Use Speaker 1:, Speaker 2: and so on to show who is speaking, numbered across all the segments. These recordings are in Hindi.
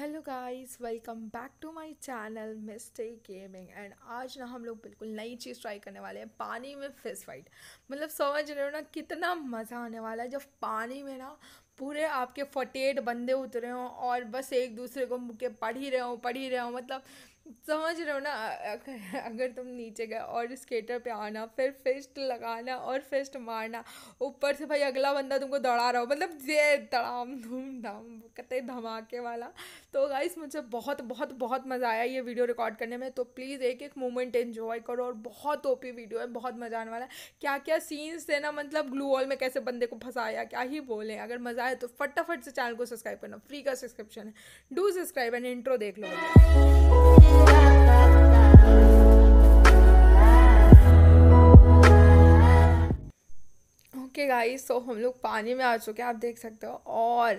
Speaker 1: hello guys welcome back to my channel Mistake Gaming and आज ना हम लोग बिल्कुल नई चीज़ ट्राई करने वाले हैं पानी में फिस फाइट मतलब समझ रहे हो ना कितना मज़ा आने वाला है जब पानी में ना पूरे आपके फटेट बंदे उतरे हों और बस एक दूसरे को मुके पढ़ ही रहे हों पढ़ ही रहे हों मतलब समझ रहे हो ना अगर तुम नीचे गए और स्केटर पे आना फिर फिस्ट लगाना और फिस्ट मारना ऊपर से भाई अगला बंदा तुमको दौड़ा रहा हो मतलब ये दड़ाम धूम धाम कत धमाके वाला तो गाइस मुझे बहुत बहुत बहुत मज़ा आया ये वीडियो रिकॉर्ड करने में तो प्लीज़ एक एक मोमेंट एंजॉय करो और बहुत ओपी वीडियो है बहुत मज़ा आने वाला है क्या क्या सीन्स थे ना मतलब ग्लू वॉल में कैसे बंदे को फंसाया क्या ही बोलें अगर मज़ा आए तो फटाफट से चैनल को सब्सक्राइब करना फ्री का सब्सक्रिप्शन है डू सब्सक्राइब एंड इंट्रो देख लो ओके गाई सो हम लोग पानी में आ चुके हैं आप देख सकते हो और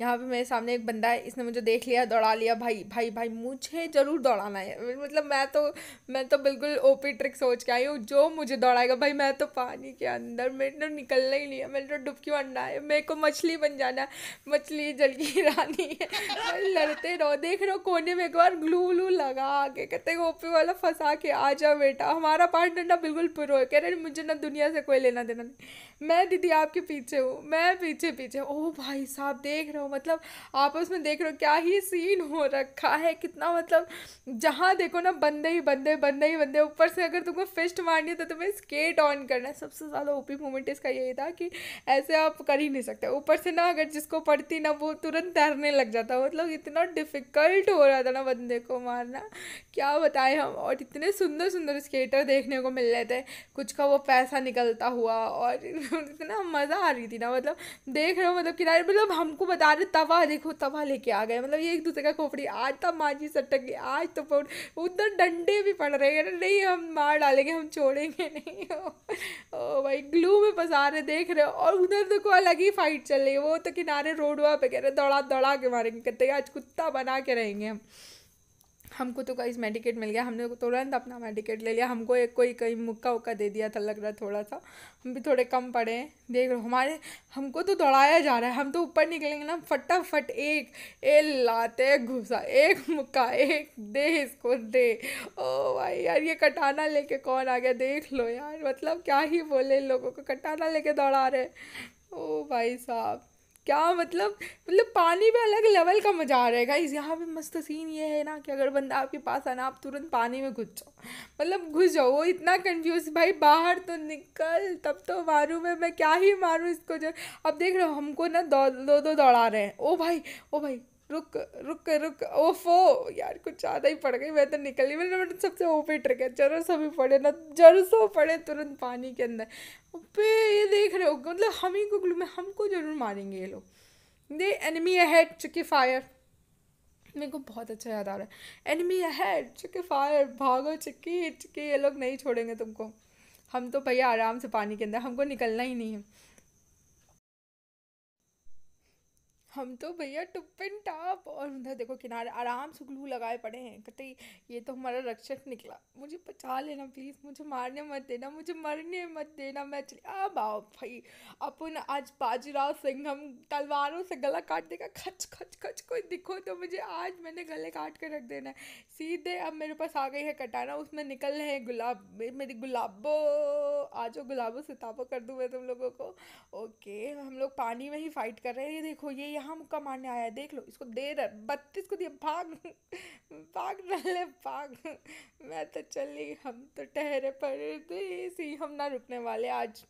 Speaker 1: यहाँ पे मेरे सामने एक बंदा है इसने मुझे देख लिया दौड़ा लिया भाई भाई भाई मुझे ज़रूर दौड़ाना है मतलब मैं तो मैं तो बिल्कुल ओपी ट्रिक सोच के आई हूँ जो मुझे दौड़ाएगा भाई मैं तो पानी के अंदर मेरे तो निकलना ही नहीं है मेरे तो डुबकी बनना है मेरे को मछली बन जाना है मछली जल की रानी है लड़ते रहो देख रहे हो कोने में एक बार ग्लू व्लू लगा के कहते ओपी वाला फंसा के आ जाओ बेटा हमारा पार्टनर ना बिल्कुल पुरो है कह रहे मुझे ना दुनिया से कोई लेना देना नहीं मैं मैं दीदी आपके पीछे हूँ मैं पीछे पीछे ओ भाई साहब देख रहे हो मतलब आपस में देख रहे हो क्या ही सीन हो रखा है कितना मतलब जहाँ देखो ना बंदे ही बंदे बंदे ही बंदे ऊपर से अगर तुमको फिस्ट मारनी है तो तुम्हें स्केट ऑन करना है सबसे ज़्यादा ओपी मोमेंट इसका यही था कि ऐसे आप कर ही नहीं सकते ऊपर से ना अगर जिसको पड़ती ना वो तुरंत तैरने लग जाता मतलब इतना डिफ़िकल्ट हो रहा था ना बंदे को मारना क्या बताएं हम और इतने सुंदर सुंदर स्केटर देखने को मिल रहे थे कुछ का वो पैसा निकलता हुआ और इतना मज़ा आ रही थी ना मतलब देख रहे हो मतलब किनारे मतलब हमको बता रहे तवा देखो तवा लेके आ गए मतलब ये एक दूसरे का खोपड़ी आज तब तो माजी सटक गई आज तो उधर डंडे भी पड़ रहे हैं नहीं हम मार डालेंगे हम छोड़ेंगे नहीं ओ भाई ग्लू में फंसा रहे देख रहे हो और उधर देखो अलग ही फाइट चल रही है वो तो किनारे रोड वहाँ पे कह रहे दौड़ा दौड़ा के मारेंगे कहते आज कुत्ता बना के रहेंगे हम हमको तो कहीं मेडिकेट मिल गया हमने तो तुरंत अपना मेडिकेट ले लिया हमको एक कोई कहीं मुक्का उक्का दे दिया था लग रहा थोड़ा सा हम भी थोड़े कम पड़े हैं देख रहे हमारे हमको तो दौड़ाया जा रहा है हम तो ऊपर निकलेंगे ना फटाफट एक ए लाते घुसा एक मुक्का एक दे इसको दे ओ भाई यार ये कटाना लेके कौन आ गया देख लो यार मतलब क्या ही बोले लोगों को कटाना लेके दौड़ा रहे ओ भाई साहब क्या मतलब मतलब पानी पे अलग लेवल का मज़ा आ रहेगा इस यहाँ पे मस्त सीन ये है ना कि अगर बंदा आपके पास आना आप तुरंत पानी में घुस जाओ मतलब घुस जाओ वो इतना कंफ्यूज भाई बाहर तो निकल तब तो मारूँ मैं मैं क्या ही मारूँ इसको जो अब देख रहे हो हमको ना दो दो, दो दौड़ा रहे हैं ओ भाई ओ भाई रुक रुक रुक ओफो यार कुछ ज़्यादा ही पड़ गई मैं तो निकल गई मैंने तो सबसे ओपे ट्रिक है जरूर सभी पड़े ना जरूर सो पड़े तुरंत पानी के अंदर ओपे ये देख रहे हो मतलब हम ही को में हमको जरूर मारेंगे ये लोग दे एनिमी अहेड चुके फायर मेरे को बहुत अच्छा याद आ रहा है एनिमी अहेड चुके फायर भागो चिक्की चिक्की ये लोग नहीं छोड़ेंगे तुमको हम तो भैया आराम से पानी के अंदर हमको निकलना ही नहीं है हम तो भैया टुपिन टाप और उधर देखो किनारे आराम से ग्लू लगाए पड़े हैं कहते ये तो हमारा रक्षक निकला मुझे बचा लेना प्लीज़ मुझे मारने मत देना मुझे मरने मत देना मैं चली अब आओ भाई अपन आज बाजीराव सिंह हम तलवारों से गला काट देगा खच खच खच कोई दिखो तो मुझे आज मैंने गले काट कर रख देना है सीधे अब मेरे पास आ गई है कटाना उसमें निकल रहे हैं गुलाब मेरी गुलाबो आ जाओ गुलाबों से ताबो कर दूँ मैं तुम लोगों को ओके हम लोग पानी में ही फाइट कर रहे हैं ये देखो ये यहाँ यहाँ मुक्का मारने आया है देख लो इसको दे रहा बत्तीस को दिया भाग भाग डाले भाग मैं तो चली हम तो ठहरे पड़े थे हम ना रुकने वाले आज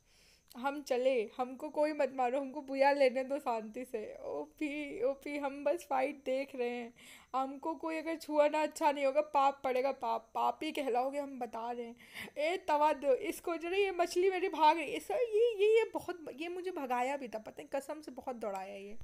Speaker 1: हम चले हमको कोई मत मारो हमको बुया लेने दो शांति से ओपी ओपी हम बस फाइट देख रहे हैं हमको कोई अगर छुआना अच्छा नहीं होगा पाप पड़ेगा पाप पाप ही कहलाओगे हम बता रहे हैं ए तवा दो इसको जो ये मछली मेरी भाग रही है सर ये ये ये बहुत ये मुझे भगाया भी था पता है कसम से बहुत दौड़ाया ये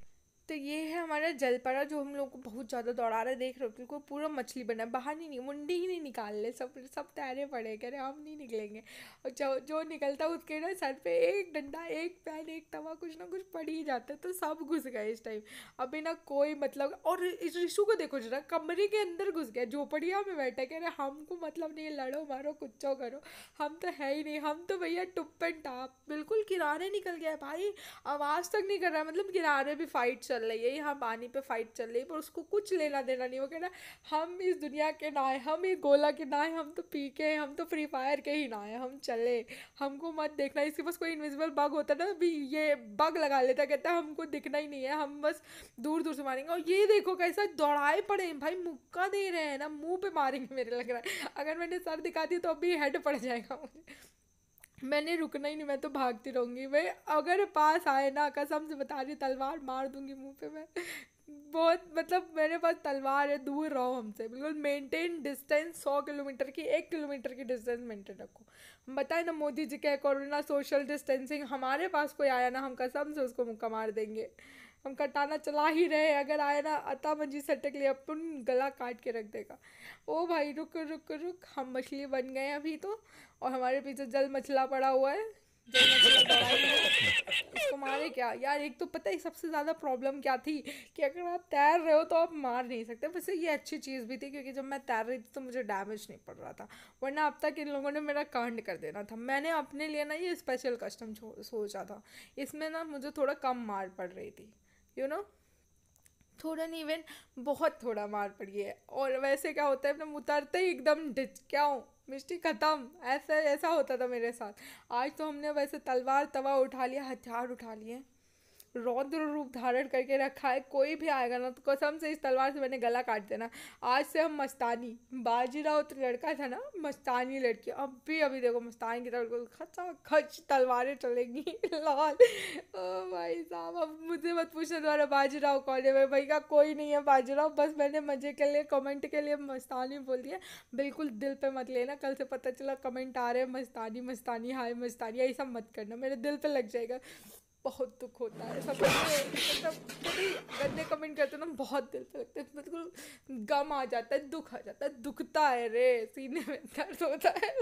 Speaker 1: तो ये है हमारा जलपरा जो हम लोग को बहुत ज़्यादा दौड़ा रहा है देख रहे हो बिल्कुल पूरा मछली बना बाहर नहीं मुंडी ही नहीं निकाल ले सब सब तैरे पड़े कह रहे हम नहीं निकलेंगे और जो जो निकलता उसके ना सर पे एक डंडा एक पैन एक तवा कुछ ना कुछ पड़ ही जाता है तो सब घुस गए इस टाइम अभी ना कोई मतलब और इस रिशु को देखो जरा कमरे के अंदर घुस गया झोपड़िया में बैठा कह रहे हमको मतलब नहीं लड़ो मारो कुछ करो हम तो है ही नहीं हम तो भैया टुप एंड टाप बिल्कुल किनारे निकल गया भाई आवाज़ तक नहीं कर रहा मतलब किनारे भी फाइट्स चल रही है यहाँ पानी पे फाइट चल रही है पर उसको कुछ लेना देना नहीं वो कह रहा हम इस दुनिया के ना हैं हम इस गोला के ना हैं हम तो पी के हम तो फ्री फायर के ही ना हैं हम चले हमको मत देखना इसके पास कोई इनविजिबल बग होता ना अभी ये बग लगा लेता कहता हमको दिखना ही नहीं है हम बस दूर दूर से मारेंगे और ये देखो कैसा दौड़ाए पड़े भाई मुक्का दे रहे हैं ना मुँह पर मारेंगे मेरे लग रहा है अगर मैंने सर दिखा दी तो अभी हेड पड़ जाएगा मुझे मैंने रुकना ही नहीं मैं तो भागती रहूँगी मैं अगर पास आए ना कसम से बता रही तलवार मार दूँगी मुंह पे मैं बहुत मतलब मेरे पास तलवार है दूर रहो हमसे बिल्कुल मेंटेन डिस्टेंस सौ किलोमीटर की एक किलोमीटर की डिस्टेंस मेंटेन रखो हम बताए ना मोदी जी का कोरोना सोशल डिस्टेंसिंग हमारे पास कोई आया ना हम कसम से उसको मुक्का मार देंगे हम कटाना चला ही रहे अगर आया ना अता मंजी सटक लिया अपन गला काट के रख देगा ओ भाई रुक रुक रुक हम मछली बन गए अभी तो और हमारे पीछे जल मछला पड़ा हुआ है उसको मारे क्या यार एक तो पता है सबसे ज़्यादा प्रॉब्लम क्या थी कि अगर आप तैर रहे हो तो आप मार नहीं सकते वैसे ये अच्छी चीज़ भी थी क्योंकि जब मैं तैर रही थी तो मुझे डैमेज नहीं पड़ रहा था वरना अब तक इन लोगों ने मेरा कांड कर देना था मैंने अपने लिए ना ये स्पेशल कस्टम सोचा था इसमें ना मुझे थोड़ा कम मार पड़ रही थी यू नो थोड़ा नहीं इवन बहुत थोड़ा मार पड़ी है और वैसे क्या होता है अपने उतरते ही एकदम डिच क्या हूँ मिस्टी ख़त्म ऐसा ऐसा होता था मेरे साथ आज तो हमने वैसे तलवार तवा उठा लिया हथियार उठा लिए रौद्र रूप धारण करके रखा है कोई भी आएगा ना तो कसम से इस तलवार से मैंने गला काट देना आज से हम मस्तानी बाजीराव तो लड़का था ना मस्तानी लड़की अब भी अभी देखो मस्तानी की तरफ खचा खच तलवारें चलेंगी लाल ओ भाई साहब अब मुझे मत पूछने द्वारा बाजीराव कौन है भाई का कोई नहीं है बाजीराव बस मैंने मज़े के लिए कमेंट के लिए मस्तानी बोल दिया बिल्कुल दिल पर मत लेना कल से पता चला कमेंट आ रहे हैं मस्तानी मस्तानी हाय मस्तानी ये सब मत करना मेरे दिल पर लग जाएगा बहुत दुख होता है सब मतलब गंदे कमेंट करते ना बहुत दिल पे लगता है बिल्कुल गम आ जाता है दुख आ जाता है दुखता है रे सीने में दर्द होता है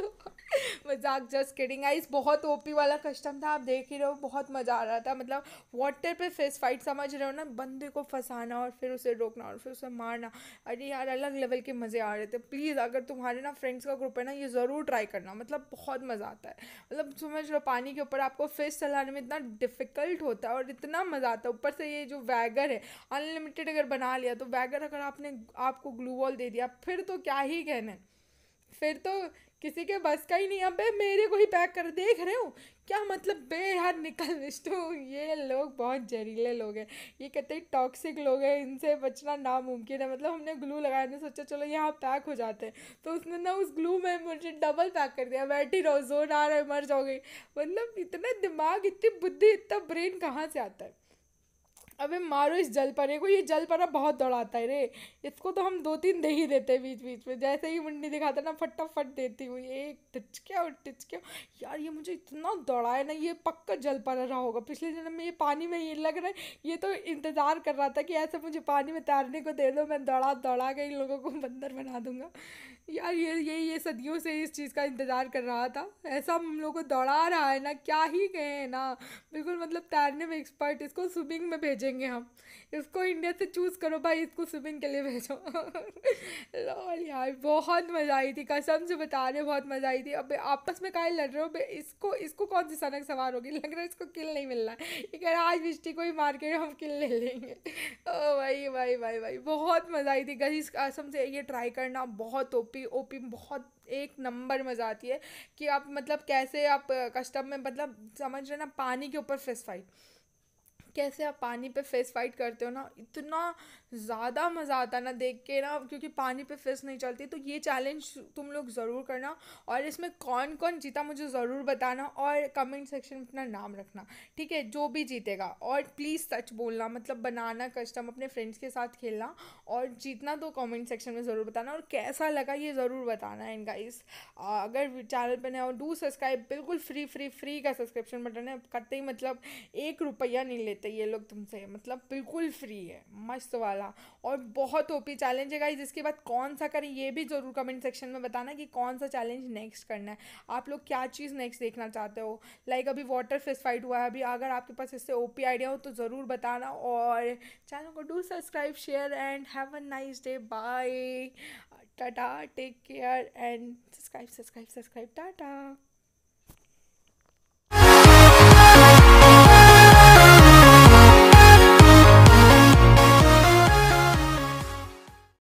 Speaker 1: मजाक जस्ट किडिंग आइस बहुत ओपी वाला कस्टम था आप देख ही रहे हो बहुत मज़ा आ रहा था मतलब वाटर पे फेस फाइट समझ रहे हो ना बंदे को फंसाना और फिर उसे रोकना और फिर उसे मारना अरे यार अलग लेवल के मज़े आ रहे थे प्लीज़ अगर तुम्हारे ना फ्रेंड्स का ग्रुप है ना ये ज़रूर ट्राई करना मतलब बहुत मज़ा आता है मतलब समझ लो पानी के ऊपर आपको फेस चलाने में इतना डिफिक डिफ़िकल्ट होता है और इतना मज़ा आता है ऊपर से ये जो वैगर है अनलिमिटेड अगर बना लिया तो वैगर अगर आपने आपको ग्लू वॉल दे दिया फिर तो क्या ही कहना है फिर तो किसी के बस का ही नहीं अबे मेरे को ही पैक कर देख रहे हो क्या मतलब बे यार निकल निष्ठो ये लोग बहुत जहरीले लोग हैं ये कहते हैं टॉक्सिक लोग हैं इनसे बचना नामुमकिन है मतलब हमने ग्लू लगाया था सोचा चलो यहाँ पैक हो जाते हैं तो उसने ना उस ग्लू में मुझे डबल पैक कर दिया बैठी रहो जोर आ रहा है मर जाओगे मतलब इतना दिमाग इतनी बुद्धि इतना ब्रेन कहाँ से आता है अबे मारो इस जल परे को ये जल परा बहुत दौड़ाता है रे इसको तो हम दो तीन दे ही देते हैं बीच बीच में जैसे ही मुंडी दिखाता ना फटाफट देती हूँ एक टिचके और टिचके यार ये मुझे इतना है ना ये पक्का जल परा रहा होगा पिछले जन्म में ये पानी में ये लग रहा है ये तो इंतज़ार कर रहा था कि ऐसे मुझे पानी में तैरने को दे दो मैं दौड़ा दौड़ा के इन लोगों को बंदर बना दूंगा यार ये ये ये सदियों से इस चीज़ का इंतज़ार कर रहा था ऐसा हम लोग को दौड़ा रहा है ना क्या ही कहें ना बिल्कुल मतलब तैरने में एक्सपर्ट इसको स्विमिंग में भेजें भेजेंगे हम इसको इंडिया से चूज़ करो भाई इसको स्विमिंग के लिए भेजो लॉल यार बहुत मज़ा आई थी कसम से बता रहे बहुत मज़ा आई थी अब आपस में काहे लड़ रहे हो भाई इसको इसको कौन सी सनक सवार होगी लग रहा है इसको किल नहीं मिलना ये कह रहा आज बिस्टी को ही मार के हम किल ले लेंगे ओ भाई भाई भाई भाई बहुत मज़ा आई थी गई कसम से ये ट्राई करना बहुत ओपी ओपी बहुत एक नंबर मज़ा आती है कि आप मतलब कैसे आप कस्टम में मतलब समझ रहे ना पानी के ऊपर फिस्ट फाइट कैसे आप पानी पे फेस फाइट करते हो ना इतना ज़्यादा मज़ा आता ना देख के ना क्योंकि पानी पे फिश नहीं चलती तो ये चैलेंज तुम लोग ज़रूर करना और इसमें कौन कौन जीता मुझे ज़रूर बताना और कमेंट सेक्शन में अपना नाम रखना ठीक है जो भी जीतेगा और प्लीज़ सच बोलना मतलब बनाना कस्टम अपने फ्रेंड्स के साथ खेलना और जीतना तो कमेंट सेक्शन में ज़रूर बताना और कैसा लगा ये ज़रूर बताना इनका इस अगर चैनल पर नहीं हो डू सब्सक्राइब बिल्कुल फ्री फ्री फ्री का सब्सक्रिप्शन बटन है कतई मतलब एक रुपया नहीं लेते ये लोग तुमसे मतलब बिल्कुल फ्री है मस्त वाला वाला और बहुत ओपी चैलेंज है गाइज इसके बाद कौन सा करें ये भी ज़रूर कमेंट सेक्शन में बताना कि कौन सा चैलेंज नेक्स्ट करना है आप लोग क्या चीज़ नेक्स्ट देखना चाहते हो लाइक अभी वाटर फिस्ट फाइट हुआ है अभी अगर आपके पास इससे ओ पी आइडिया हो तो ज़रूर बताना और चैनल को do subscribe share and have a nice day bye tata take care and subscribe subscribe subscribe Tata